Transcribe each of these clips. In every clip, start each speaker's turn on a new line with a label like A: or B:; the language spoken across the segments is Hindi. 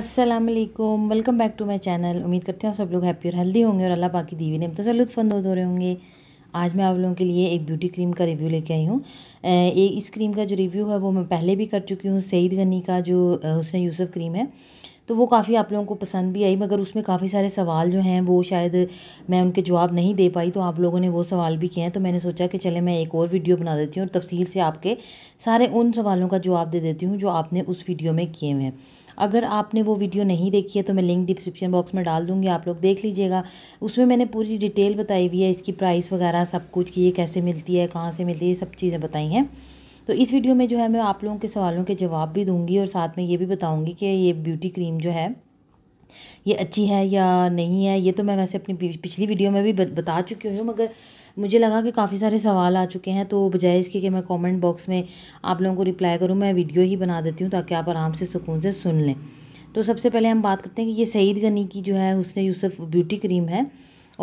A: Aslam welcome back to my channel उम्मीद करती हूँ आप सब लोग हैप्पी और हेल्दी होंगे और अल्लाह बाकी दीवी ने तो से लुत्फानंदोज हो रहे होंगे आज मैं आप लोगों के लिए एक ब्यूटी क्रीम का रिव्यू लेके आई हूँ इस क्रीम का जो रिव्यू है वो मैं पहले भी कर चुकी हूँ सईद गनी का जो हुसन यूसफ़ क्रीम है तो वो काफ़ी आप लोगों को पसंद भी आई मगर उसमें काफ़ी सारे सवाल जो हैं वो शायद मैं उनके जवाब नहीं दे पाई तो आप लोगों ने वो सवाल भी किए हैं तो मैंने सोचा कि चले मैं एक और वीडियो बना देती हूँ और तफसील से आपके सारे उन सवालों का जवाब दे देती हूँ जो आपने उस वीडियो में किए हुए हैं अगर आपने वो वीडियो नहीं देखी है तो मैं लिंक डिस्क्रिप्शन बॉक्स में डाल दूँगी आप लोग देख लीजिएगा उसमें मैंने पूरी डिटेल बताई हुई है इसकी प्राइस वगैरह सब कुछ कि ये कैसे मिलती है कहाँ से मिलती है सब चीज़ें बताई हैं तो इस वीडियो में जो है मैं आप लोगों के सवालों के जवाब भी दूँगी और साथ में ये भी बताऊँगी कि ये ब्यूटी क्रीम जो है ये अच्छी है या नहीं है ये तो मैं वैसे अपनी पिछली वीडियो में भी बता चुकी हूँ मगर मुझे लगा कि काफ़ी सारे सवाल आ चुके हैं तो बजाय इसके कि मैं कमेंट बॉक्स में आप लोगों को रिप्लाई करूं मैं वीडियो ही बना देती हूं ताकि आप आराम से सुकून से सुन लें तो सबसे पहले हम बात करते हैं कि ये सईद गनी की जो है हुसन यूसुफ ब्यूटी क्रीम है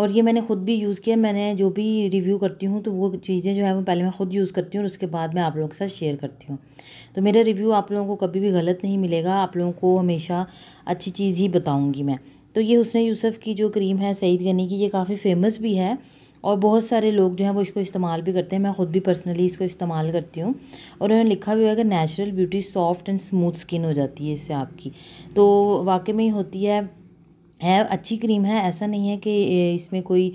A: और ये मैंने ख़ुद भी यूज़ किया मैंने जो भी रिव्यू करती हूँ तो वो चीज़ें जो है वो पहले मैं ख़ुद यूज़ करती हूँ और उसके बाद मैं आप लोगों के साथ शेयर करती हूँ तो मेरा रिव्यू आप लोगों को कभी भी गलत नहीं मिलेगा आप लोगों को हमेशा अच्छी चीज़ ही बताऊँगी मैं तो ये हुसन यूसुफ़ की जो क्रीम है सईद गनी की ये काफ़ी फेमस भी है और बहुत सारे लोग जो हैं वो इसको इस्तेमाल भी करते हैं मैं ख़ुद भी पर्सनली इसको इस्तेमाल करती हूँ और उन्होंने लिखा भी हुआ है कि natural beauty soft and smooth skin हो जाती है इससे आपकी तो वाकई में ही होती है है अच्छी क्रीम है ऐसा नहीं है कि इसमें कोई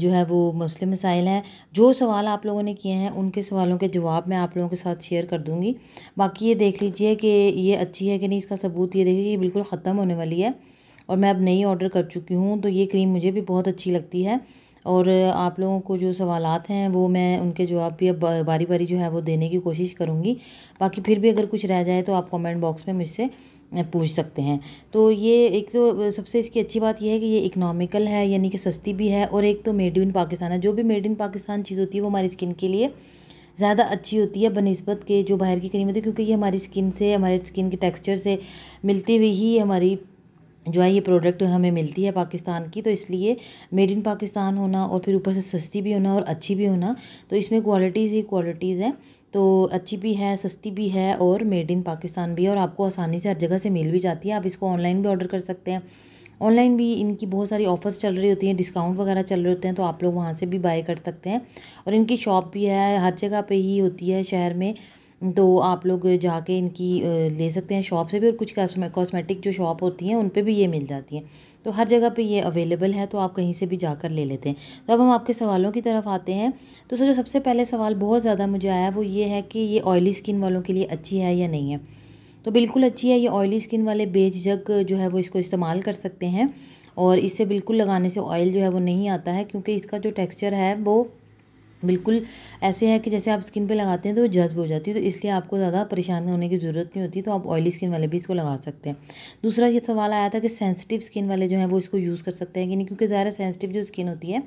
A: जो है वो मसले मसाइल हैं जो सवाल आप लोगों ने किए हैं उनके सवालों के जवाब मैं आप लोगों के साथ शेयर कर दूँगी बाकी ये देख लीजिए कि ये अच्छी है कि नहीं इसका सबूत ये देखिए ये बिल्कुल ख़त्म होने वाली है और मैं अब नई ऑर्डर कर चुकी हूँ तो ये क्रीम मुझे भी बहुत अच्छी लगती है और आप लोगों को जो सवाल हैं वो मैं उनके जवाब भी अब बारी बारी जो है वो देने की कोशिश करूँगी बाकी फिर भी अगर कुछ रह जाए तो आप कमेंट बॉक्स में मुझसे पूछ सकते हैं तो ये एक तो सबसे इसकी अच्छी बात यह है कि ये इकनॉमिकल है यानी कि सस्ती भी है और एक तो मेड इन पाकिस्तान है जो भी मेड इन पाकिस्तान चीज़ होती है वो हमारी स्किन के लिए ज़्यादा अच्छी होती है बनस्बत के जो बाहर की क्रीम होती है क्योंकि ये हमारी स्किन से हमारे स्किन के टेक्सचर से मिलती हुई ही हमारी जो है ये प्रोडक्ट हमें मिलती है पाकिस्तान की तो इसलिए मेड इन पाकिस्तान होना और फिर ऊपर से सस्ती भी होना और अच्छी भी होना तो इसमें क्वालिटीज़ ही क्वालिटीज़ हैं तो अच्छी भी है सस्ती भी है और मेड इन पाकिस्तान भी है और आपको आसानी से हर जगह से मिल भी जाती है आप इसको ऑनलाइन भी ऑर्डर कर सकते हैं ऑनलाइन भी इनकी बहुत सारी ऑफ़र्स चल रही होती हैं डिस्काउंट वगैरह चल रहे होते हैं तो आप लोग वहाँ से भी बाय कर सकते हैं और इनकी शॉप भी है हर जगह पे ही होती है शहर में तो आप लोग जाके इनकी ले सकते हैं शॉप से भी और कुछ कॉस्मेटिक जो शॉप होती हैं उन पर भी ये मिल जाती हैं तो हर जगह पे ये अवेलेबल है तो आप कहीं से भी जाकर ले लेते हैं तो अब हम आपके सवालों की तरफ आते हैं तो सर जो सबसे पहले सवाल बहुत ज़्यादा मुझे आया वो ये है कि ये ऑयली स्किन वालों के लिए अच्छी है या नहीं है तो बिल्कुल अच्छी है ये ऑयली स्किन वाले बेझिझक जो है वो इसको इस्तेमाल कर सकते हैं और इससे बिल्कुल लगाने से ऑयल जो है वो नहीं आता है क्योंकि इसका जो टेक्स्चर है वो बिल्कुल ऐसे है कि जैसे आप स्किन पे लगाते हैं तो जज्ब हो जाती है तो इसलिए आपको ज़्यादा परेशान होने की ज़रूरत नहीं होती तो आप ऑयली स्किन वाले भी इसको लगा सकते हैं दूसरा ये सवाल आया था कि सेंसिटिव स्किन वाले जो हैं वो इसको यूज़ कर सकते हैं कि नहीं क्योंकि ज़्यादा सेंसिटिव जो स्किन होती है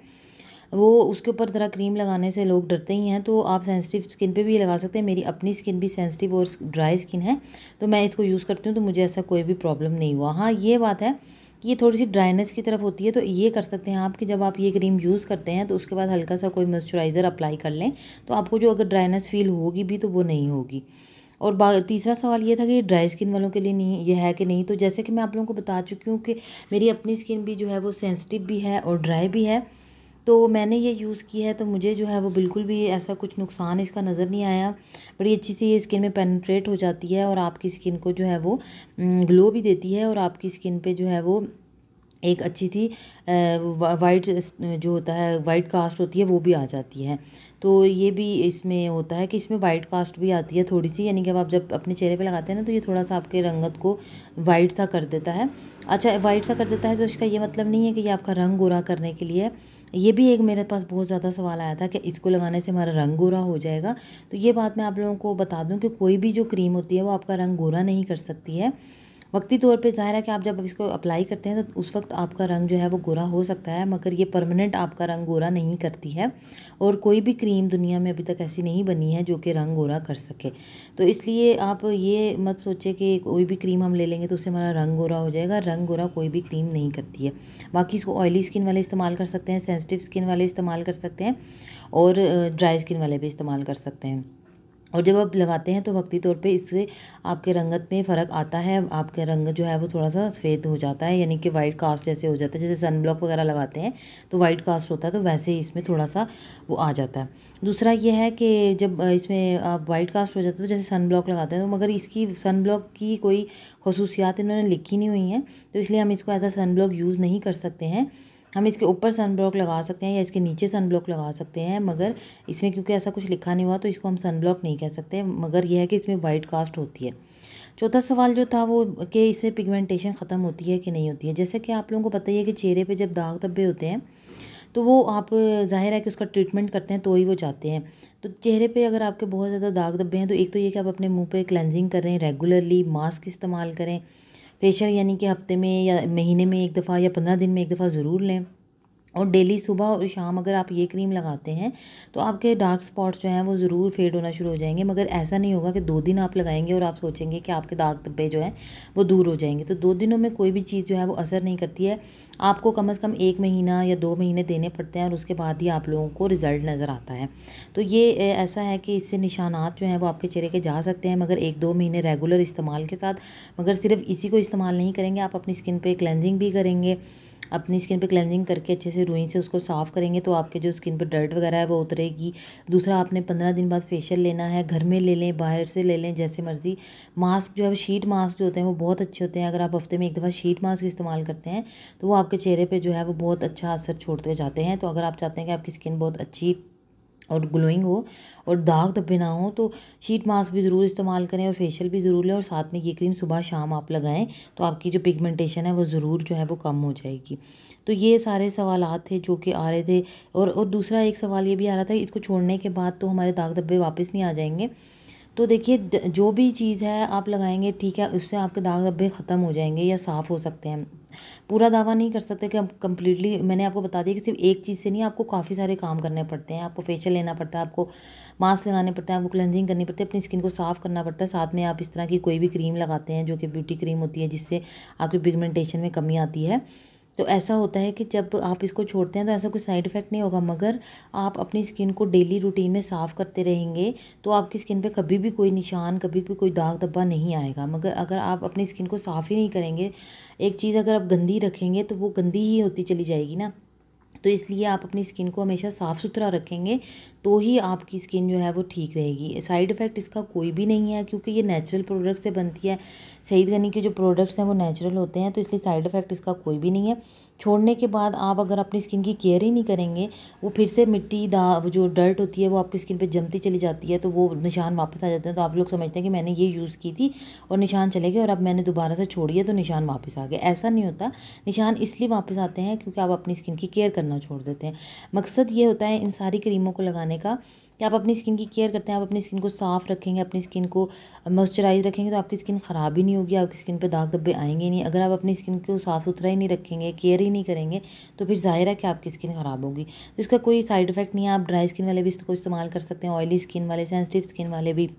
A: वो उसके ऊपर ज़रा क्रीम लगाने से लोग डरते ही हैं तो आप सेंसिटिव स्किन पे भी लगा सकते हैं मेरी अपनी स्किन भी सेंसिटिव और ड्राई स्किन है तो मैं इसको यूज़ करती हूँ तो मुझे ऐसा कोई भी प्रॉब्लम नहीं हुआ हाँ ये बात है ये थोड़ी सी ड्राइनेस की तरफ होती है तो ये कर सकते हैं आप कि जब आप ये क्रीम यूज़ करते हैं तो उसके बाद हल्का सा कोई मॉइस्चराइज़र अप्लाई कर लें तो आपको जो अगर ड्राइनेस फील होगी भी तो वो नहीं होगी और तीसरा सवाल ये था कि ड्राई स्किन वालों के लिए नहीं ये है कि नहीं तो जैसे कि मैं आप लोगों को बता चुकी हूँ कि मेरी अपनी स्किन भी जो है वो सेंसिटिव भी है और ड्राई भी है तो मैंने ये यूज़ किया है तो मुझे जो है वो बिल्कुल भी ऐसा कुछ नुकसान इसका नज़र नहीं आया बड़ी अच्छी से ये स्किन में पेनट्रेट हो जाती है और आपकी स्किन को जो है वो ग्लो भी देती है और आपकी स्किन पे जो है वो एक अच्छी सी वाइट जो होता है वाइट कास्ट होती है वो भी आ जाती है तो ये भी इसमें होता है कि इसमें वाइट कास्ट भी आती है थोड़ी सी यानी कि आप जब अपने चेहरे पे लगाते हैं ना तो ये थोड़ा सा आपके रंगत को वाइट सा कर देता है अच्छा वाइट सा कर देता है तो इसका ये मतलब नहीं है कि ये आपका रंग गोरा करने के लिए ये भी एक मेरे पास बहुत ज़्यादा सवाल आया था कि इसको लगाने से हमारा रंग गोरा हो जाएगा तो ये बात मैं आप लोगों को बता दूँ कि कोई भी जो क्रीम होती है वो आपका रंग गोरा नहीं कर सकती है वक्ती तौर पे ज़ाहिर है कि आप जब इसको अप्लाई करते हैं तो उस वक्त आपका रंग जो है वो गोरा हो सकता है मगर ये परमानेंट आपका रंग गोरा नहीं करती है और कोई भी क्रीम दुनिया में अभी तक ऐसी नहीं बनी है जो कि रंग गोरा कर सके तो इसलिए आप ये मत सोचें कि कोई भी क्रीम हम ले लेंगे तो उससे हमारा रंग गोरा हो जाएगा रंग गोरा कोई भी क्रीम नहीं करती है बाकी इसको ऑयली स्किन वाले इस्तेमाल कर सकते हैं सेंसिटिव स्किन वाले इस्तेमाल कर सकते हैं और ड्राई स्किन वाले भी इस्तेमाल कर सकते हैं और जब आप लगाते हैं तो वक़्ती तौर पे इससे आपके रंगत में फ़र्क आता है आपके रंग जो है वो थोड़ा सा सफ़ेद हो जाता है यानी कि वाइट कास्ट जैसे हो जाता है जैसे सन ब्लॉक वगैरह लगाते हैं तो वाइट कास्ट होता है तो वैसे ही इसमें थोड़ा सा वो आ जाता है दूसरा ये है कि जब इसमें आप वाइट कास्ट हो जाते हैं तो जैसे सन ब्लॉक लगाते हैं तो मगर इसकी सन ब्लॉक की कोई खसूसियात इन्होंने लिखी नहीं हुई हैं तो इसलिए हम इसको as a sun block use नहीं कर सकते हैं हम इसके ऊपर सन ब्लॉक लगा सकते हैं या इसके नीचे सन ब्लॉक लगा सकते हैं मगर इसमें क्योंकि ऐसा कुछ लिखा नहीं हुआ तो इसको हम सन ब्लॉक नहीं कह सकते मगर यह है कि इसमें वाइट कास्ट होती है चौथा सवाल जो था वो कि इससे पिगमेंटेशन ख़त्म होती है कि नहीं होती है जैसे कि आप लोगों को पता ही है कि चेहरे पर जब दाग धब्बे होते हैं तो वो आप जाहिर है कि उसका ट्रीटमेंट करते हैं तो ही वो जाते हैं तो चेहरे पे अगर आपके बहुत ज़्यादा दाग धब्बे हैं तो एक तो ये कि आप अपने मुंह पे क्लेंजिंग करें रेगुलरली मास्क इस्तेमाल करें फेशियल यानी कि हफ़्ते में या महीने में एक दफ़ा या पंद्रह दिन में एक दफ़ा ज़रूर लें और डेली सुबह और शाम अगर आप ये क्रीम लगाते हैं तो आपके डार्क स्पॉट्स जो हैं वो ज़रूर फेड होना शुरू हो जाएंगे मगर ऐसा नहीं होगा कि दो दिन आप लगाएंगे और आप सोचेंगे कि आपके दाग धब्बे जो हैं वो दूर हो जाएंगे तो दो दिनों में कोई भी चीज़ जो है वो असर नहीं करती है आपको कम अज़ कम एक महीना या दो महीने देने पड़ते हैं और उसके बाद ही आप लोगों को रिज़ल्ट नज़र आता है तो ये ऐसा है कि इससे निशानात जो हैं वो आपके चेहरे के जा सकते हैं मगर एक दो महीने रेगुलर इस्तेमाल के साथ मगर सिर्फ इसी को इस्तेमाल नहीं करेंगे आप अपनी स्किन पर क्लेंजिंग भी करेंगे अपनी स्किन पे क्लेंजिंग करके अच्छे से रुई से उसको साफ़ करेंगे तो आपके जो स्किन पे डर्ट वगैरह है वो उतरेगी दूसरा आपने पंद्रह दिन बाद फेशियल लेना है घर में ले लें बाहर से ले लें जैसे मर्ज़ी मास्क जो है वो शीट मास्क जो होते हैं वो बहुत अच्छे होते हैं अगर आप हफ्ते में एक दफ़ा शीट मास्क इस्तेमाल करते हैं तो वो आपके चेहरे पर जो है वो बहुत अच्छा असर छोड़ते जाते हैं तो अगर आप चाहते हैं कि आपकी स्किन बहुत अच्छी और ग्लोइंग हो और दाग धब्बे ना हो तो शीट मास्क भी ज़रूर इस्तेमाल करें और फेशियल भी ज़रूर लें और साथ में ये क्रीम सुबह शाम आप लगाएं तो आपकी जो पिगमेंटेशन है वो ज़रूर जो है वो कम हो जाएगी तो ये सारे सवाल थे जो कि आ रहे थे और और दूसरा एक सवाल ये भी आ रहा था इसको छोड़ने के बाद तो हमारे दाग धब्बे वापस नहीं आ जाएंगे तो देखिए जो भी चीज़ है आप लगाएंगे ठीक है उससे आपके दाग धब्बे ख़त्म हो जाएंगे या साफ़ हो सकते हैं पूरा दावा नहीं कर सकते कि कम्प्लीटली मैंने आपको बता दिया कि सिर्फ एक चीज़ से नहीं आपको काफ़ी सारे काम करने पड़ते हैं आपको फेशियल लेना पड़ता है आपको मास्क लगाने पड़ते हैं आपको क्लेंजिंग करनी पड़ती है अपनी स्किन को साफ़ करना पड़ता है साथ में आप इस तरह की कोई भी क्रीम लगाते हैं जो कि ब्यूटी क्रीम होती है जिससे आपकी पिगमेंटेशन में कमी आती है तो ऐसा होता है कि जब आप इसको छोड़ते हैं तो ऐसा कोई साइड इफ़ेक्ट नहीं होगा मगर आप अपनी स्किन को डेली रूटीन में साफ़ करते रहेंगे तो आपकी स्किन पे कभी भी कोई निशान कभी भी कोई दाग धब्बा नहीं आएगा मगर अगर आप अपनी स्किन को साफ़ ही नहीं करेंगे एक चीज़ अगर आप गंदी रखेंगे तो वो गंदी ही होती चली जाएगी ना तो इसलिए आप अपनी स्किन को हमेशा साफ़ सुथरा रखेंगे तो ही आपकी स्किन जो है वो ठीक रहेगी साइड इफ़ेक्ट इसका कोई भी नहीं है क्योंकि ये नेचुरल प्रोडक्ट से बनती है सईद गनी के जो प्रोडक्ट्स हैं वो नेचुरल होते हैं तो इसलिए साइड इफ़ेक्ट इसका कोई भी नहीं है छोड़ने के बाद आप अगर अपनी स्किन की केयर ही नहीं करेंगे वो फिर से मिट्टी दा जो डर्ट होती है वो आपकी स्किन पे जमती चली जाती है तो वो निशान वापस आ जाते हैं तो आप लोग समझते हैं कि मैंने ये यूज़ की थी और निशान चले गए और अब मैंने दोबारा से छोड़ी है तो निशान वापस आ गए ऐसा नहीं होता निशान इसलिए वापस आते हैं क्योंकि आप अपनी स्किन की केयर करना लगाना छोड़ देते हैं मकसद ये होता है इन सारी क्रीमों को लगाने का कि आप अपनी स्किन की केयर करते हैं आप अपनी स्किन को साफ़ रखेंगे अपनी स्किन को मॉइस्चराइज रखेंगे तो आपकी स्किन ख़राब ही नहीं होगी आपकी स्किन पे दाग धब्बे आएंगे नहीं अगर आप अपनी स्किन को साफ़ सुथरा ही नहीं रखेंगे केयर ही नहीं करेंगे तो फिर जाहिर है कि आपकी स्किन ख़राब होगी तो इसका कोई साइड इफ़ेक्ट नहीं है आप ड्राई स्किन वाले भी इसको इस्तेमाल कर सकते हैं ऑयली स्किन वाले सेंसिटिव स्किन वाले भी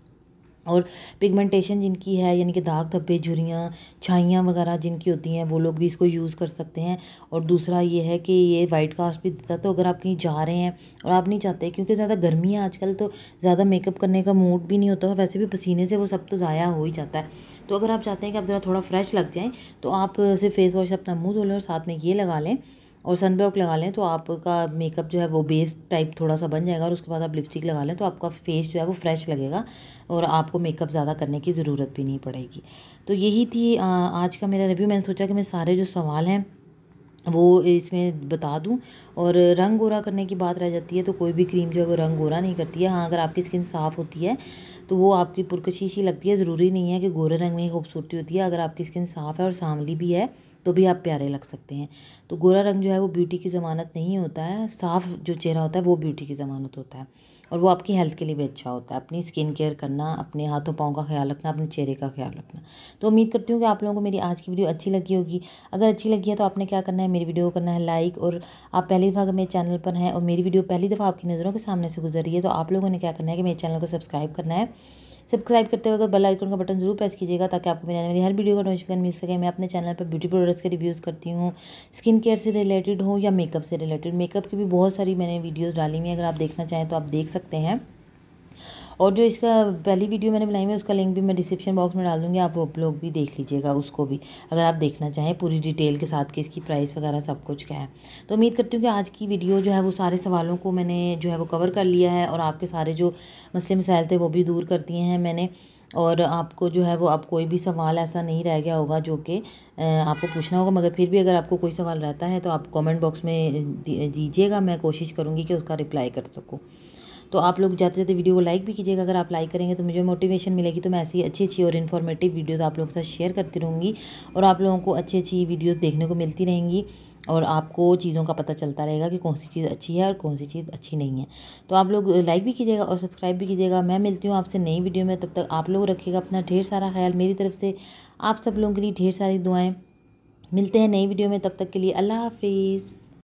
A: और पिगमेंटेशन जिनकी है यानी कि दाग धब्बे झुरियाँ छाइयाँ वगैरह जिनकी होती हैं वो लोग भी इसको यूज़ कर सकते हैं और दूसरा ये है कि ये वाइट कास्ट भी देता है तो अगर आप कहीं जा रहे हैं और आप नहीं चाहते क्योंकि ज़्यादा गर्मी है आजकल तो ज़्यादा मेकअप करने का मूड भी नहीं होता वैसे भी पसीने से वो सब तो ज़ाया हो ही जाता है तो अगर आप चाहते हैं कि आप ज़रा थोड़ा फ्रेश लग जाएँ तो आप सिर्फ फेस वॉश अपना मुँह धो लें और साथ में ये लगा लें और सन ब्लॉक लगा लें तो आपका मेकअप जो है वो बेस टाइप थोड़ा सा बन जाएगा और उसके बाद आप लिपस्टिक लगा लें तो आपका फेस जो है वो फ्रेश लगेगा और आपको मेकअप ज़्यादा करने की ज़रूरत भी नहीं पड़ेगी तो यही थी आज का मेरा रिव्यू मैंने सोचा कि मैं सारे जो सवाल हैं वो इसमें बता दूं और रंग गोरा करने की बात रह जाती है तो कोई भी क्रीम जो है वो रंग गोरा नहीं करती है हाँ अगर आपकी स्किन साफ़ होती है तो वो आपकी पुरकशीशी ही लगती है ज़रूरी नहीं है कि गोरे रंग में ही खूबसूरती होती है अगर आपकी स्किन साफ़ है और सांवली भी है तो भी आप प्यारे लग सकते हैं तो गोरा रंग जो है वो ब्यूटी की ज़मानत नहीं होता है साफ़ जो चेहरा होता है वो ब्यूटी की ज़मानत होता है और वो आपकी हेल्थ के लिए भी अच्छा होता है अपनी स्किन केयर करना अपने हाथों पाँव का ख्याल रखना अपने चेहरे का ख्याल रखना तो उम्मीद करती हूँ कि आप लोगों को मेरी आज की वीडियो अच्छी लगी होगी अगर अच्छी लगी है तो आपने क्या करना है मेरी वीडियो करना है लाइक और आप पहली दफ़ा अगर मेरे चैनल पर हैं और मेरी वीडियो पहली दफ़ा आपकी नज़रों के सामने से गुजर रही है तो आप लोगों ने क्या करना है कि मेरे चैनल को सब्सक्राइब करना है सब्सक्राइब करते वक्त बेल आइकन का बटन जरूर प्रेस कीजिएगा ताकि आपको मेरे आने वाली हर वीडियो का नोटिफिकेशन मिल सके मैं अपने चैनल पर ब्यूटी प्रोडक्ट्स के रिव्यूज़ करती हूँ स्किन केयर से रिलेटेड हो या मेकअप से रिलेटेड मेकअप की भी बहुत सारी मैंने वीडियोज़ डाली हुई हैं अगर आप देखना चाहें तो आप देख सकते हैं और जो इसका पहली वीडियो मैंने बनाई है उसका लिंक भी मैं डिस्क्रिप्शन बॉक्स में डाल दूँगी आप लोग भी देख लीजिएगा उसको भी अगर आप देखना चाहें पूरी डिटेल के साथ कि इसकी प्राइस वगैरह सब कुछ क्या है तो उम्मीद करती हूँ कि आज की वीडियो जो है वो सारे सवालों को मैंने जो है वो कवर कर लिया है और आपके सारे जो मसले मसाइल थे वो भी दूर कर दिए हैं मैंने और आपको जो है वो आप कोई भी सवाल ऐसा नहीं रह गया होगा जो कि आपको पूछना होगा मगर फिर भी अगर आपको कोई सवाल रहता है तो आप कमेंट बॉक्स में दीजिएगा मैं कोशिश करूँगी कि उसका रिप्लाई कर सकूँ तो आप लोग जाते जाते वीडियो को लाइक भी कीजिएगा अगर आप लाइक करेंगे तो मुझे मोटिवेशन मिलेगी तो मैं ऐसी अच्छी अच्छी और इन्फॉर्मेटिव वीडियोज़ आप लोगों के साथ शेयर करती रहूँगी और आप लोगों को अच्छी अच्छी वीडियोज़ देखने को मिलती रहेंगी और आपको चीज़ों का पता चलता रहेगा कि कौन सी चीज़ अच्छी है और कौन सी चीज़ अच्छी नहीं है तो आप लोग लाइक भी कीजिएगा और सब्सक्राइब भी कीजिएगा मैं मिलती हूँ आपसे नई वीडियो में तब तक आप लोग रखिएगा अपना ढेर सारा ख्याल मेरी तरफ से आप सब लोगों के लिए ढेर सारी दुआएँ मिलते हैं नई वीडियो में तब तक के लिए अल्लाह हाफिज़